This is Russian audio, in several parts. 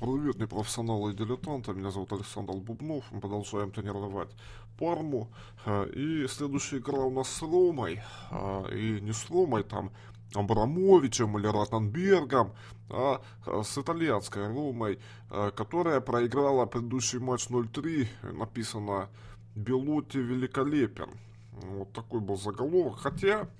Привет, непрофессионалы и дилетанты, а меня зовут Александр Бубнов, мы продолжаем тренировать парму, э, и следующая игра у нас с Ромой, э, и не с Ромой, там, Абрамовичем или Ротенбергом, а э, с итальянской Ромой, которая проиграла предыдущий матч 0-3, написано «Белотти великолепен». Вот такой был заголовок, хотя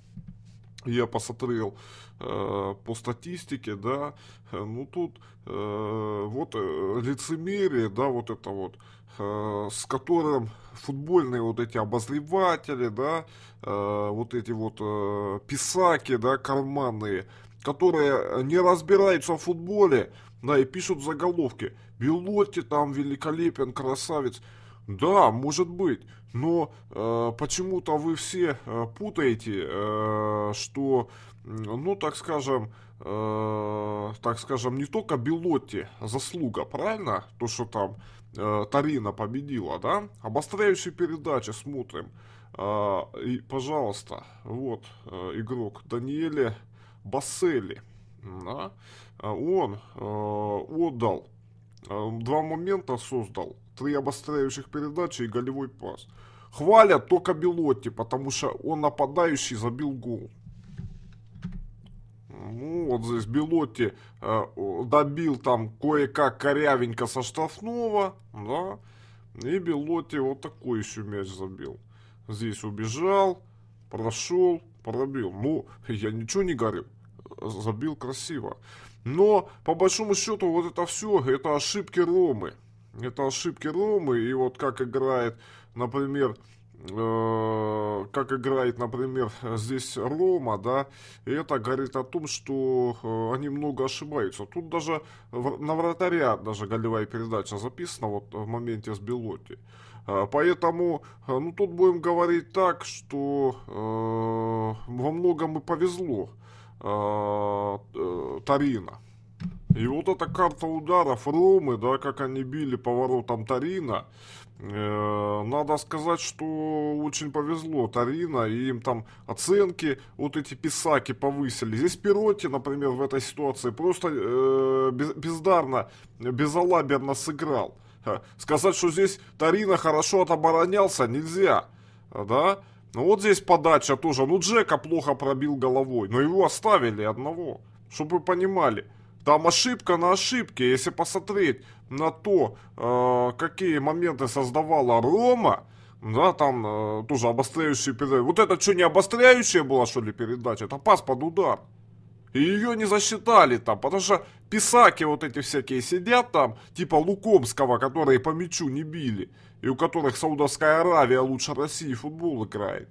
я посмотрел э, по статистике, да, э, ну тут э, вот э, лицемерие, да, вот это вот, э, с которым футбольные вот эти обозреватели, да, э, вот эти вот э, писаки, да, карманные, которые не разбираются в футболе, да, и пишут заголовки. Белотти там великолепен, красавец. Да, может быть. Но э, почему-то вы все э, путаете, э, что, ну, так скажем, э, так скажем, не только Белотти заслуга, правильно? То, что там э, Тарина победила, да? Обостряющие передачи смотрим. Э, и, пожалуйста, вот э, игрок Даниэле Бассели. Да? Э, он э, отдал, э, два момента создал три обостряющих передачи и голевой пас. Хвалят только Белотти, потому что он нападающий забил гол. Ну, вот здесь Белотти э, добил там кое-как корявенько со штрафного, да. И Белотти вот такой еще мяч забил. Здесь убежал, прошел, пробил. Ну, я ничего не говорю, Забил красиво. Но, по большому счету, вот это все, это ошибки Ромы. Это ошибки Ромы, и вот как играет, например, э, как играет, например, здесь Рома, да, и это говорит о том, что э, они много ошибаются. Тут даже на вратаря даже голевая передача записана вот в моменте с Белоти. Э, поэтому, ну, тут будем говорить так, что э, во многом и повезло э, Тарина. И вот эта карта ударов Ромы, да, как они били поворотом Тарина, э, надо сказать, что очень повезло Тарина, и им там оценки вот эти писаки повысили. Здесь Перотти, например, в этой ситуации просто э, бездарно, безалаберно сыграл. Сказать, что здесь Тарина хорошо отоборонялся, нельзя, да. Ну вот здесь подача тоже, ну Джека плохо пробил головой, но его оставили одного, чтобы вы понимали – там ошибка на ошибке, если посмотреть на то, э, какие моменты создавала Рома, да, там э, тоже обостряющие передачи. Вот это что, не обостряющая была, что ли, передача? Это пас под удар. И ее не засчитали там, потому что писаки вот эти всякие сидят там, типа Лукомского, которые по мячу не били, и у которых Саудовская Аравия лучше России футбол играет.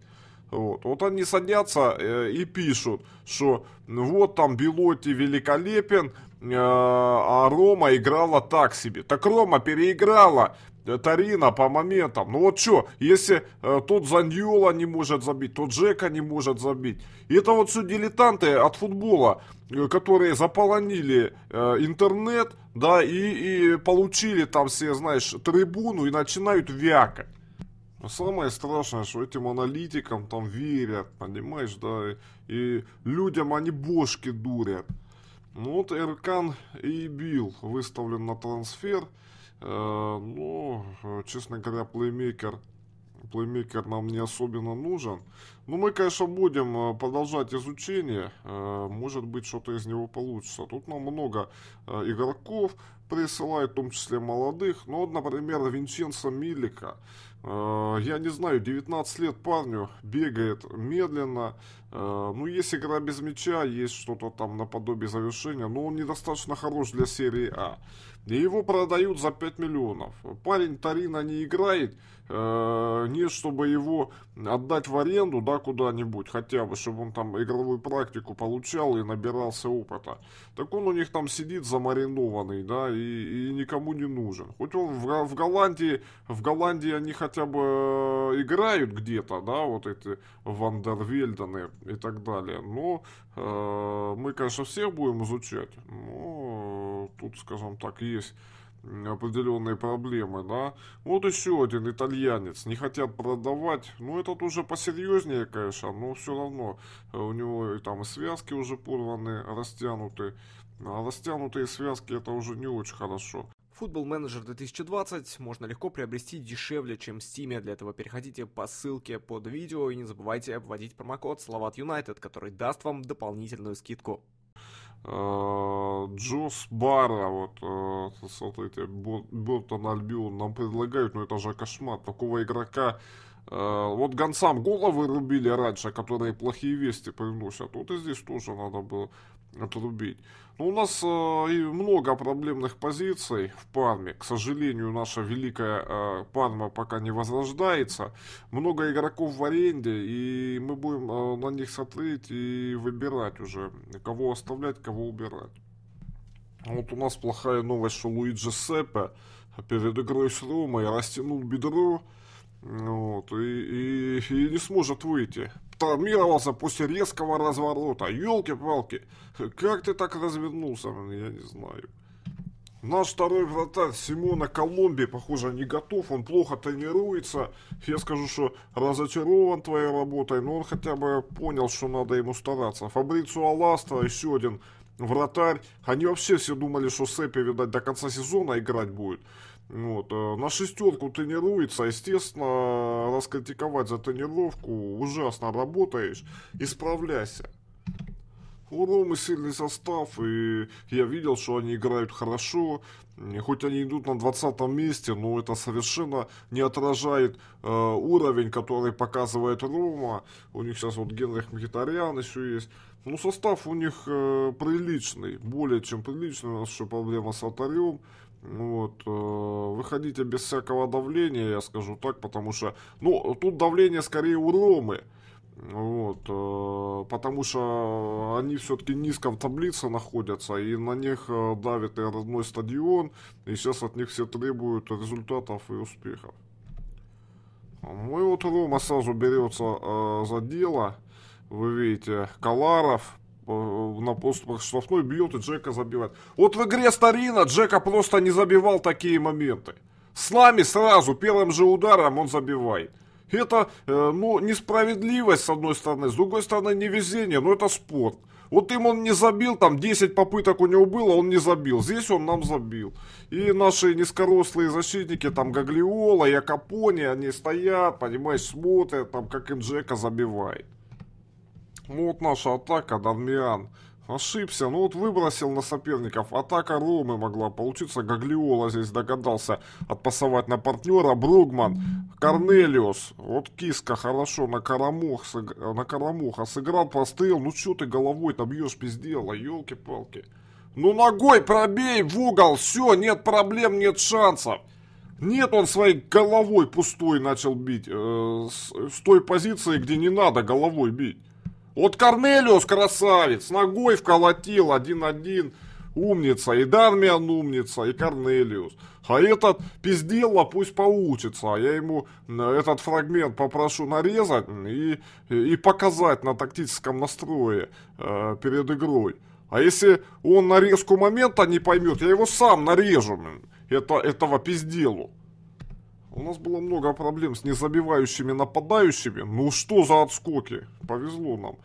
Вот, вот они садятся э, и пишут, что вот там Белоти великолепен, э, а Рома играла так себе. Так Рома переиграла э, Тарина по моментам. Ну вот что, если э, тот Заньола не может забить, тот Джека не может забить. И это вот все дилетанты от футбола, э, которые заполонили э, интернет, да, и, и получили там все, знаешь, трибуну и начинают вякать. Но самое страшное, что этим аналитикам там верят, понимаешь, да, и людям они бошки дурят. Ну вот Эркан и Бил выставлен на трансфер, э, ну, честно говоря, плеймейкер плеймейкер нам не особенно нужен. Но ну, мы, конечно, будем э, продолжать изучение. Э, может быть, что-то из него получится. Тут нам много э, игроков присылают, в том числе молодых. Ну вот, например, Винченцо Милика. А, я не знаю, 19 лет парню бегает медленно. А, ну, есть игра без мяча, есть что-то там наподобие завершения, но он недостаточно хорош для серии А. И его продают за 5 миллионов. Парень Тарина не играет, а, не чтобы его отдать в аренду, да, куда-нибудь, хотя бы, чтобы он там игровую практику получал и набирался опыта. Так он у них там сидит замаринованный, да, и, и никому не нужен. Хоть он в, в Голландии, в Голландии они хотят хотя бы э, играют где-то, да, вот эти Вандервельдены и так далее. Но ну, э, мы, конечно, всех будем изучать, но тут, скажем так, есть определенные проблемы, да. Вот еще один итальянец, не хотят продавать, ну этот уже посерьезнее, конечно, но все равно э, у него и там и связки уже порваны, растянуты, а растянутые связки это уже не очень хорошо. Football Manager 2020 можно легко приобрести дешевле, чем в Steam. Для этого переходите по ссылке под видео и не забывайте обводить промокод Словат United, который даст вам дополнительную скидку. Э, Джос Барра, вот, э, смотрите, Бортон Альбион нам предлагают, но это же кошмар. Такого игрока Э, вот гонцам головы рубили раньше, а которые плохие вести приносят. А вот и здесь тоже надо было отрубить. Но ну, у нас э, и много проблемных позиций в Парме. К сожалению, наша великая э, Парма пока не возрождается. Много игроков в аренде, и мы будем э, на них смотреть и выбирать уже, кого оставлять, кого убирать. Вот у нас плохая новость, что Луиджи Сеппе перед игрой с Ромой растянул бедро. Вот, и, и, и не сможет выйти. Травмировался после резкого разворота. Елки-палки, как ты так развернулся, я не знаю. Наш второй вратарь Симона Коломби, похоже, не готов, он плохо тренируется. Я скажу, что разочарован твоей работой, но он хотя бы понял, что надо ему стараться. Фабрицу Аластра, еще один вратарь. Они вообще все думали, что Сеппи, видать, до конца сезона играть будет. Вот. Э, на шестерку тренируется, естественно, раскритиковать за тренировку ужасно работаешь, исправляйся. У Ромы сильный состав, и я видел, что они играют хорошо. Хоть они идут на 20 месте, но это совершенно не отражает э, уровень, который показывает Рома. У них сейчас вот Генрих Мхитарян еще есть. Ну, состав у них э, приличный, более чем приличный. У нас еще проблема с алтарем. Вот, э, выходите без всякого давления, я скажу так, потому что, ну, тут давление скорее у Ромы, вот, э, потому что они все-таки низко в таблице находятся, и на них э, давит и родной стадион, и сейчас от них все требуют результатов и успехов. Ну и вот Рома сразу берется э, за дело. Вы видите, Каларов Э, на поступах штрафной бьет и Джека забивает. Вот в игре Старина Джека просто не забивал такие моменты. С нами сразу, первым же ударом он забивает. Это, э, ну, несправедливость, с одной стороны, с другой стороны, невезение, но это спорт. Вот им он не забил, там 10 попыток у него было, он не забил. Здесь он нам забил. И наши низкорослые защитники, там Гаглиола, Якопони, они стоят, понимаешь, смотрят, там, как им Джека забивает. Ну вот наша атака, Данмиан. Ошибся, ну вот выбросил на соперников. Атака Ромы могла получиться. Гаглиола здесь догадался отпасовать на партнера. Бругман, Корнелиус. Вот киска хорошо на, Карамух, на Карамуха сыграл, прострел. Ну что ты головой-то бьешь без дела, елки-палки. Ну ногой пробей в угол, все, нет проблем, нет шансов. Нет, он своей головой пустой начал бить. Э, с, с той позиции, где не надо головой бить. Вот Корнелиус красавец, ногой вколотил 1-1, умница, и Дармиан умница, и Корнелиус. А этот пиздело пусть получится, а я ему э, этот фрагмент попрошу нарезать и, и показать на тактическом настрое э, перед игрой. А если он нарезку момента не поймет, я его сам нарежу, это, этого пизделу. У нас было много проблем с незабивающими нападающими. Ну что за отскоки? Повезло нам.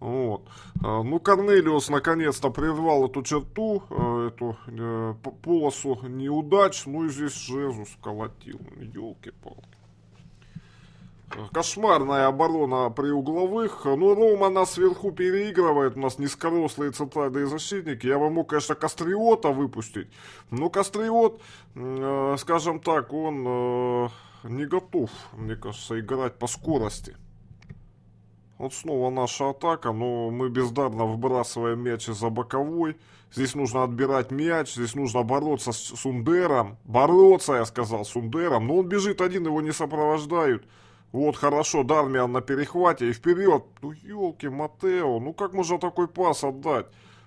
Вот. Э, ну, Корнелиус наконец-то прервал эту черту, э, эту э, полосу неудач. Ну и здесь Жезус колотил. Елки-палки. Кошмарная оборона при угловых. Ну, Рома нас сверху переигрывает. У нас низкорослые центральные защитники. Я бы мог, конечно, Кастриота выпустить. Но Кастриот, э, скажем так, он э, не готов, мне кажется, играть по скорости. Вот снова наша атака, но мы бездарно выбрасываем мяч за боковой. Здесь нужно отбирать мяч, здесь нужно бороться с Сундером. Бороться, я сказал, с Сундером. Но он бежит один, его не сопровождают. Вот хорошо, Дармиан на перехвате и вперед. Ну, елки, Матео, ну как можно такой пас отдать?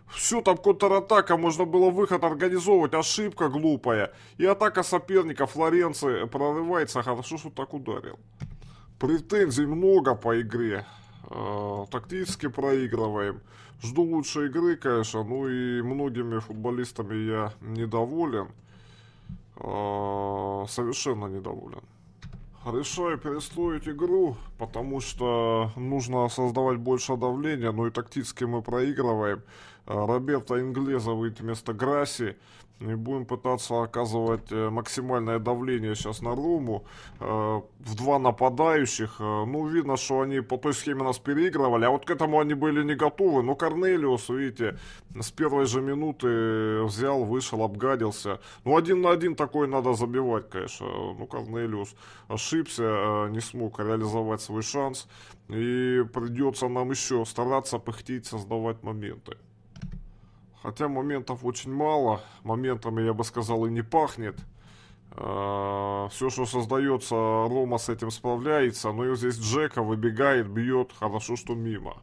Все, там контратака, можно было выход организовывать, ошибка глупая. И атака соперника Флоренции прорывается, хорошо, что так ударил. Претензий много по игре. Э, тактически проигрываем. Жду лучшей игры, конечно, ну и многими футболистами я недоволен. Э, совершенно недоволен решаю перестроить игру, потому что нужно создавать больше давления, ну и тактически мы проигрываем. Э, Роберта Инглеза выйти вместо Грасси. И будем пытаться оказывать э, максимальное давление сейчас на Рому. Э, в два нападающих. Ну, видно, что они по той схеме нас переигрывали. А вот к этому они были не готовы. Но ну, Корнелиус, видите, с первой же минуты взял, вышел, обгадился. Ну, один на один такой надо забивать, конечно. Ну, Корнелиус ошибся, не смог реализовать свой шанс. И придется нам еще стараться пыхтить, создавать моменты. Хотя моментов очень мало, моментами, я бы сказал, и не пахнет. А, Все, что создается, Рома с этим справляется. Но и здесь Джека выбегает, бьет. Хорошо, что мимо.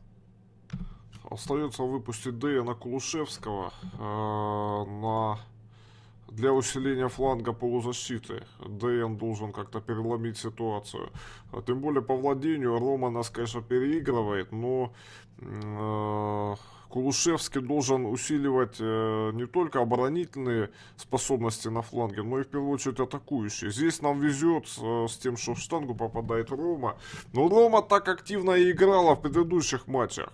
Остается выпустить Дэна Кулушевского а, на... для усиления фланга полузащиты. Дэйн должен как-то переломить ситуацию. А тем более по владению Рома нас, конечно, переигрывает, но Кулушевский должен усиливать э, не только оборонительные способности на фланге, но и в первую очередь атакующие. Здесь нам везет с э, тем, что в штангу попадает Рома. Но Рома так активно и играла в предыдущих матчах.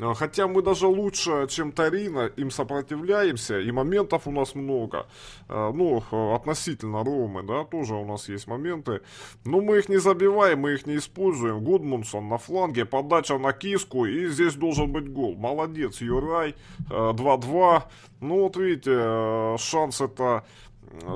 А, хотя мы даже лучше, чем Тарина, им сопротивляемся, и моментов у нас много. А, ну, относительно Ромы, да, тоже у нас есть моменты. Но мы их не забиваем, мы их не используем. Гудмунсон на фланге, подача на киску, и здесь должен быть гол. Молодец, Юрай, 2-2. А, ну, вот видите, шанс это,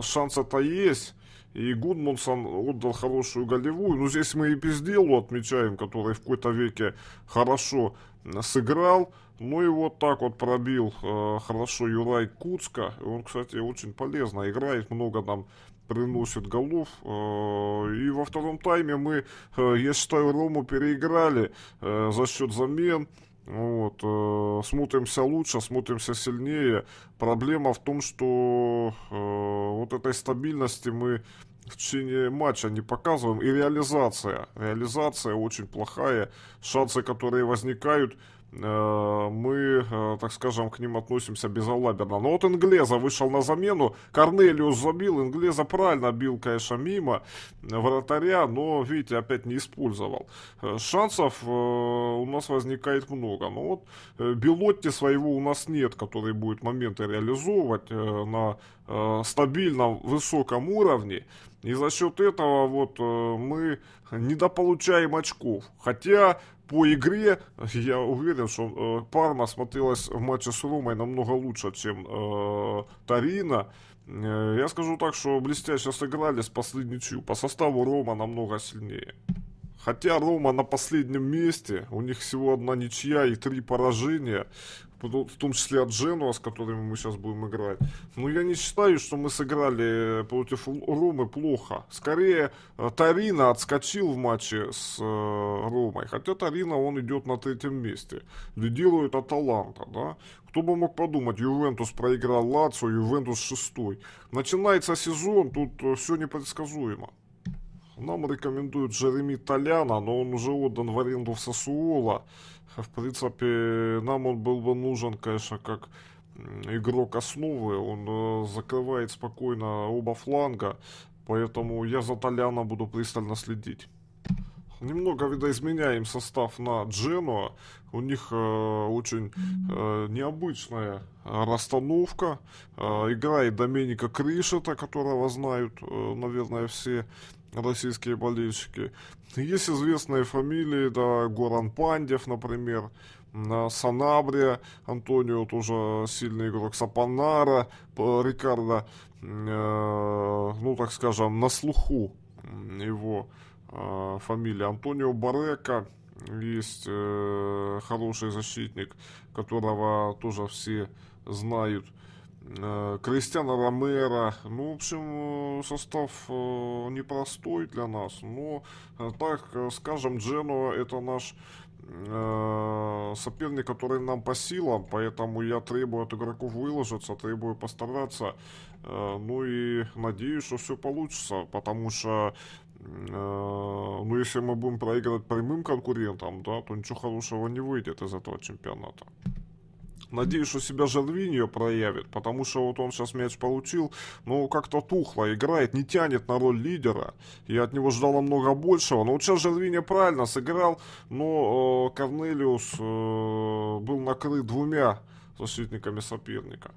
шанс это есть. И Гудмансон отдал хорошую голевую. Но ну, здесь мы и Пизделу отмечаем, который в какой-то веке хорошо э, сыграл. Ну и вот так вот пробил э, хорошо Юрай Куцка. Он, кстати, очень полезно играет, много нам приносит голов. Э, и во втором тайме мы, э, я считаю, Рому переиграли за счет замен. Вот, э, смотримся лучше, смотримся сильнее. Проблема в том, что э, вот этой стабильности мы в течение матча не показываем. И реализация. Реализация очень плохая. Шансы, которые возникают, Э, мы, э, так скажем, к ним относимся безалаберно. Но вот Инглеза вышел на замену, Корнелиус забил, Инглеза правильно бил, конечно, мимо вратаря, но, видите, опять не использовал. Э, шансов у нас возникает много, но вот Белотти своего у нас нет, который будет моменты реализовывать на стабильном высоком уровне. И за счет этого вот мы недополучаем очков. Хотя по игре, я уверен, что э, Парма смотрелась в матче с Ромой намного лучше, чем э, Тарина. Э, я скажу так, что блестяще сыграли, спасли ничью. По а составу Рома намного сильнее. Хотя Рома на последнем месте, у них всего одна ничья и три поражения, в том числе от Дженуа, с которыми мы сейчас будем играть. Но я не считаю, что мы сыграли э, против Ромы плохо. Скорее, э, Тарина отскочил в матче с э, Ромой. Хотя Тарина, он идет на третьем месте. Лидирует Аталанта, да. Кто бы мог подумать, Ювентус проиграл Лацио, Ювентус шестой. Начинается сезон, тут все непредсказуемо. Нам рекомендуют Джереми Толяна, но он уже отдан в аренду в Сосуола. В принципе, нам он был бы нужен, конечно, как игрок основы. Он э, закрывает спокойно оба фланга, поэтому я за Толяна буду пристально следить. Немного видоизменяем состав на Дженуа. У них э, очень э, необычная расстановка. Э, играет Доменика Кришета, которого знают, э, наверное, все российские болельщики. Есть известные фамилии, да, Горан Пандев, например, Санабрия, Антонио тоже сильный игрок, Сапанара, э, Рикардо, э, ну, так скажем, на слуху его э, фамилия. Антонио Барека, есть э, хороший защитник, которого тоже все знают. Э, Кристиана Ромера. Ну, в общем, э, состав э, непростой для нас, но, так скажем, Дженуа это наш соперник, который нам по силам, поэтому я требую от игроков выложиться, требую постараться. Ну и надеюсь, что все получится, потому что ну, если мы будем проигрывать прямым конкурентам, да, то ничего хорошего не выйдет из этого чемпионата. Надеюсь, что себя Жалвиньо проявит, потому что вот он сейчас мяч получил, но ну, как-то тухло играет, не тянет на роль лидера. Я от него ждал намного большего. Но вот сейчас Жалвиньо правильно сыграл, но э, Корнелиус э, был накрыт двумя защитниками соперника.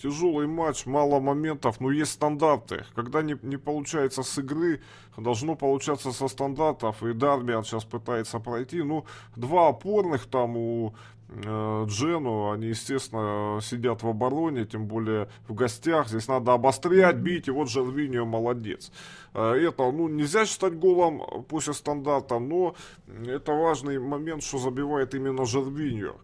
Тяжелый матч, мало моментов, но есть стандарты. Когда не, не получается с игры, должно получаться со стандартов, и Дармиан сейчас пытается пройти, ну, два опорных там у э, Джену, они, естественно, сидят в обороне, тем более в гостях. Здесь надо обострять, бить, и вот Жервиньо молодец. Э, это, ну, нельзя считать голом, после и но это важный момент, что забивает именно Жервиньо.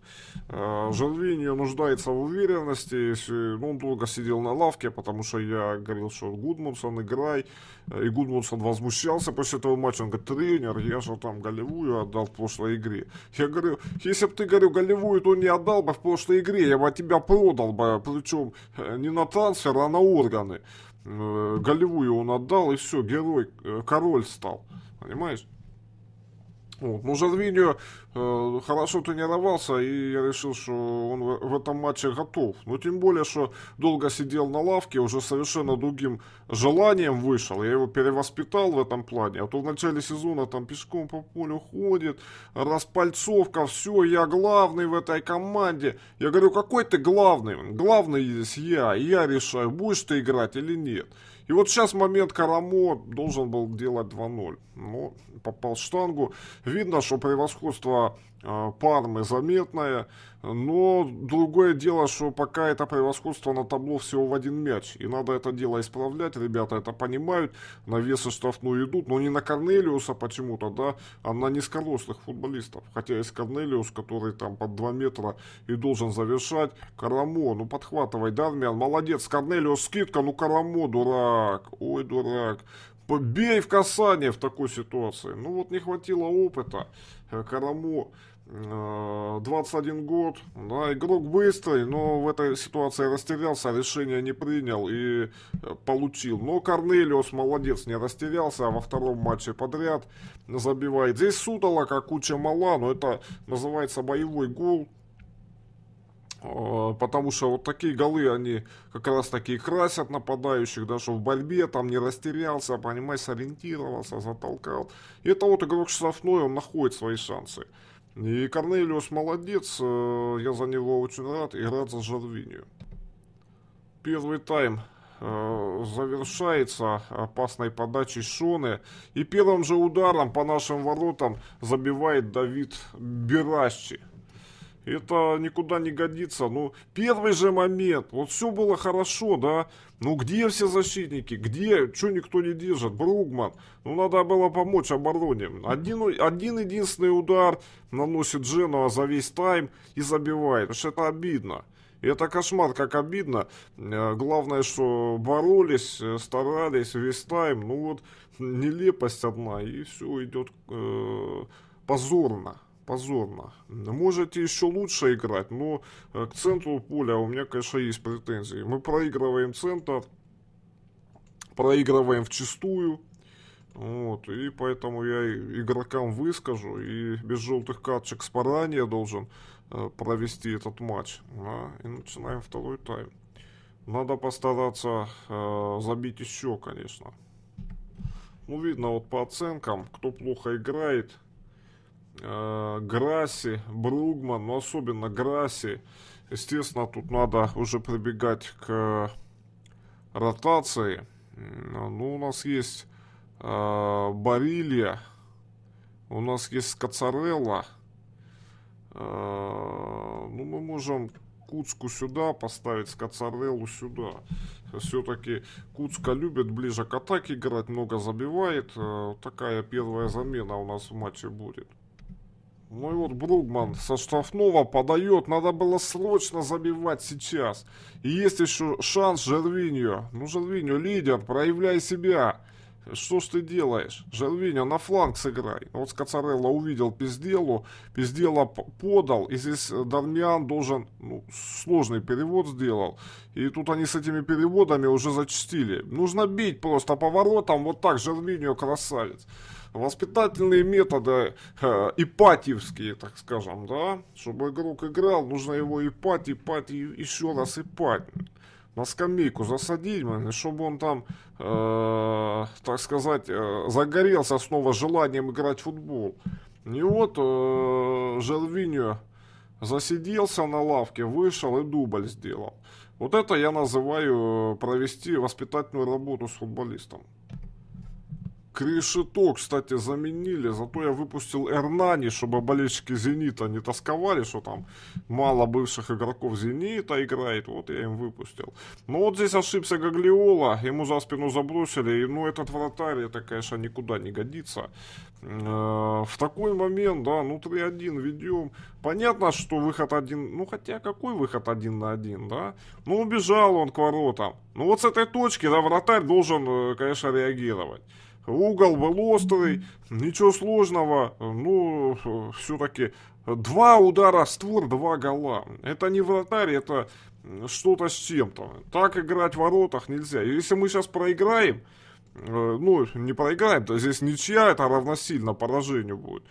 Э, Жервиньо нуждается в уверенности, ну, он долго сидел на лавке, потому что я говорил, что Гудмунсон играй, и Гудмунсон, возможно, возмущался после этого матча. Он говорит, тренер, я же там голевую отдал в прошлой игре. Я говорю, если бы ты, говорю, голевую, то не отдал бы в прошлой игре, я бы тебя продал бы, причем э, не на трансфер, а на органы. Э, голевую он отдал, и все, герой, э, король стал. Понимаешь? Вот. Но ну, Жарвиньо э, хорошо тренировался, и я решил, что он в, в этом матче готов. Но тем более, что долго сидел на лавке, уже совершенно другим желанием вышел. Я его перевоспитал в этом плане. А то в начале сезона там пешком по полю ходит, распальцовка, все, я главный в этой команде. Я говорю, какой ты главный? Главный здесь я, и я решаю, будешь ты играть или нет. И вот сейчас момент Карамо должен был делать 2-0. Но попал в штангу. Видно, что превосходство а, Пармы заметная, но другое дело, что пока это превосходство на табло всего в один мяч, и надо это дело исправлять, ребята это понимают, На навесы штрафную идут, но не на Корнелиуса почему-то, да, а на низкорослых футболистов, хотя есть Корнелиус, который там под 2 метра и должен завершать, Карамо, ну подхватывай, Дармиан, молодец, Корнелиус скидка, ну Карамо, дурак, ой, дурак, бей в касание в такой ситуации, ну вот не хватило опыта, э, Карамо 21 э, год, да, игрок быстрый, но в этой ситуации растерялся, решение не принял и э, получил. Но Корнелиус молодец, не растерялся, а во втором матче подряд забивает. Здесь Сутала, как куча мала, но это называется боевой гол. Э, потому что вот такие голы, они как раз таки красят нападающих, да, что в борьбе там не растерялся, понимаешь, сориентировался, затолкал. И это вот игрок штрафной, он находит свои шансы. И Корнелиус молодец, э, я за него очень рад и рад за Жервинию. Первый тайм э, завершается опасной подачей Шоны. И первым же ударом по нашим воротам забивает Давид Беращи это никуда не годится. Ну, первый же момент, вот все было хорошо, да. Ну, где все защитники? Где? Что никто не держит? Бругман. Ну, надо было помочь обороне. Один, один единственный удар наносит Дженуа за весь тайм и забивает. Потому что это обидно. это кошмар, как обидно. Э, главное, что боролись, э, старались весь тайм. Ну вот, нелепость одна, и все идет э, позорно позорно. Можете еще лучше играть, но э, к центру поля у меня, конечно, есть претензии. Мы проигрываем центр, проигрываем в чистую. Вот, и поэтому я игрокам выскажу, и без желтых карточек с поранее должен э, провести этот матч. Да, и начинаем второй тайм. Надо постараться э, забить еще, конечно. Ну, видно вот по оценкам, кто плохо играет, э, Грасси, Бругман, но ну, особенно Грасси. Естественно, тут надо уже прибегать к ротации. Ну, у нас есть э, Барилья, у нас есть Скацарелла. Э, ну, мы можем Куцку сюда поставить, Скацареллу сюда. Все-таки Куцка любит ближе к атаке играть, много забивает. Э, такая первая замена у нас в матче будет. Ну и вот Бругман со штрафного подает. Надо было срочно забивать сейчас. И есть еще шанс Жервиньо. Ну, Жервиньо, лидер, проявляй себя. Что ж ты делаешь? Жервиньо, на фланг сыграй. Вот Скацарелло увидел Пизделу, Пиздела подал, и здесь Дармиан должен, ну, сложный перевод сделал. И тут они с этими переводами уже зачистили. Нужно бить просто поворотом, вот так Жервиньо красавец воспитательные методы э, ипатьевские, так скажем, да, чтобы игрок играл, нужно его ипать, ипать и еще раз ипать. На скамейку засадить, man, чтобы он там, э, так сказать, э, загорелся снова желанием играть в футбол. И вот э, Жервиньо засиделся на лавке, вышел и дубль сделал. Вот это я называю э, провести воспитательную работу с футболистом. Крыши кстати, заменили, зато я выпустил Эрнани, чтобы болельщики Зенита не тосковали, что там мало бывших игроков Зенита играет, вот я им выпустил. Но ну, вот здесь ошибся Гаглиола, ему за спину забросили, и, ну этот вратарь, это, конечно, никуда не годится. Э, в такой момент, да, ну 3-1 ведем, понятно, что выход один, ну хотя какой выход один на один, да? Ну убежал он к воротам, ну вот с этой точки, да, вратарь должен, э, конечно, реагировать угол был острый, ничего сложного, ну, все-таки два удара створ, два гола. Это не вратарь, это что-то с чем-то. Так играть в воротах нельзя. Если мы сейчас проиграем, э, ну, не проиграем, то здесь ничья, это равносильно поражению будет.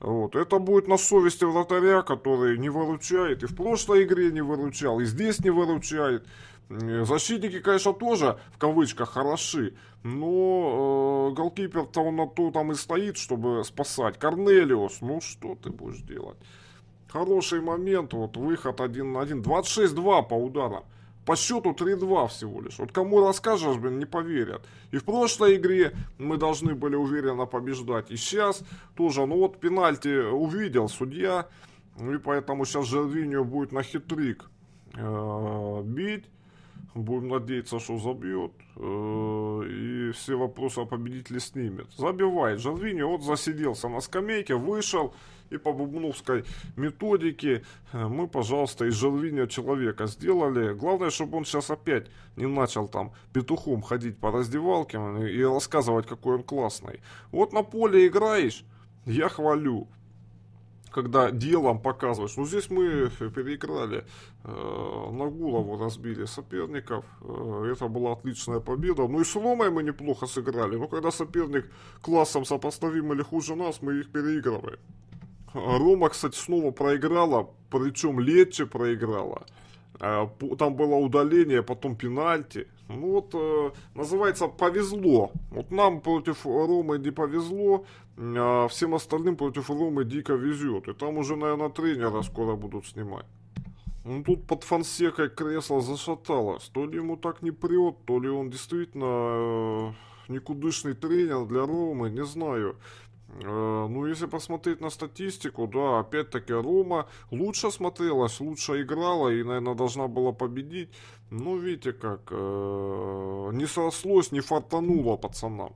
Вот. Это будет на совести вратаря, который не выручает, и в прошлой игре не выручал, и здесь не выручает. Э, защитники, конечно, тоже в кавычках хороши, но э, голкипер-то он на то там и стоит, чтобы спасать. Корнелиус, ну что ты будешь делать? Хороший момент, вот выход один на один. 26-2 по ударам. По счету 3-2 всего лишь. Вот кому расскажешь, блин, не поверят. И в прошлой игре мы должны были уверенно побеждать. И сейчас тоже. Ну вот пенальти увидел судья. И поэтому сейчас Жервиньо будет на хитрик э, бить. Будем надеяться, что забьет. Э, и все вопросы о победителе снимет. Забивает. Жарвини вот засиделся на скамейке, вышел. И по бубновской методике э, мы, пожалуйста, из Жервиня человека сделали. Главное, чтобы он сейчас опять не начал там петухом ходить по раздевалке и рассказывать, какой он классный. Вот на поле играешь, я хвалю когда делом показываешь. Ну, здесь мы переиграли. Э, Нагулову разбили соперников. Э, это была отличная победа. Ну и с Ромой мы неплохо сыграли. Но когда соперник классом сопоставим или хуже нас, мы их переигрываем. Рома, кстати, снова проиграла. Причем легче проиграла. Э, там было удаление, потом пенальти. Ну вот, э, называется, повезло. Вот нам против Ромы не повезло, а всем остальным против Ромы дико везет. И там уже, наверное, тренера скоро будут снимать. Ну тут под Фансекой кресло зашаталось. То ли ему так не прет, то ли он действительно э, никудышный тренер для Ромы, не знаю. Э, ну, если посмотреть на статистику, да, опять-таки Рома лучше смотрелась, лучше играла и, наверное, должна была победить. Ну, видите как, э, не срослось, не фартануло пацанам.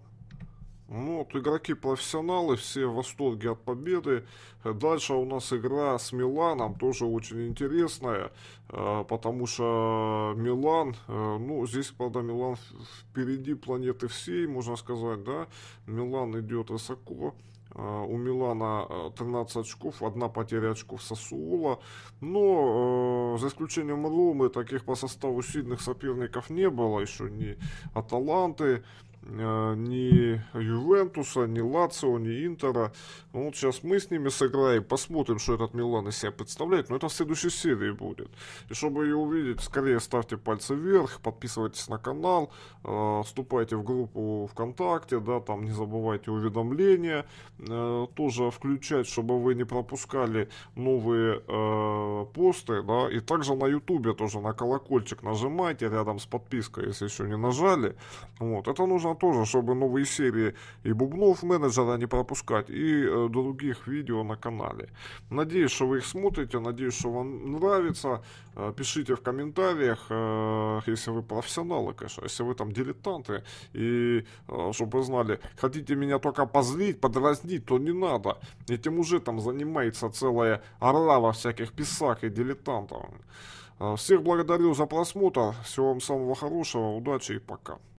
Ну, вот игроки-профессионалы, все в восторге от победы. Дальше у нас игра с Миланом, тоже очень интересная, э, потому что Милан, э, ну, здесь, правда, Милан впереди планеты всей, можно сказать, да. Милан идет высоко, э, у Милана 13 очков, одна потеря очков Сосуола. Но э, за исключением Ромы таких по составу сильных соперников не было. Еще ни Аталанты, Э, ни Ювентуса, ни Лацио, ни Интера. Ну, вот сейчас мы с ними сыграем, посмотрим, что этот Милан из себя представляет. Но это в следующей серии будет. И чтобы ее увидеть, скорее ставьте пальцы вверх, подписывайтесь на канал, э, вступайте в группу ВКонтакте, да, там не забывайте уведомления э, тоже включать, чтобы вы не пропускали новые э, посты, да, и также на Ютубе тоже на колокольчик нажимайте рядом с подпиской, если еще не нажали. Вот, это нужно тоже, чтобы новые серии и бубнов менеджера не пропускать, и э, других видео на канале. Надеюсь, что вы их смотрите, надеюсь, что вам нравится. Э, пишите в комментариях, э, если вы профессионалы, конечно, если вы там дилетанты, и чтобы вы знали, хотите меня только позлить, подразнить, то не надо. Этим уже там занимается целая орава всяких писак и дилетантов. Всех благодарю за просмотр. Всего вам самого хорошего, удачи и пока.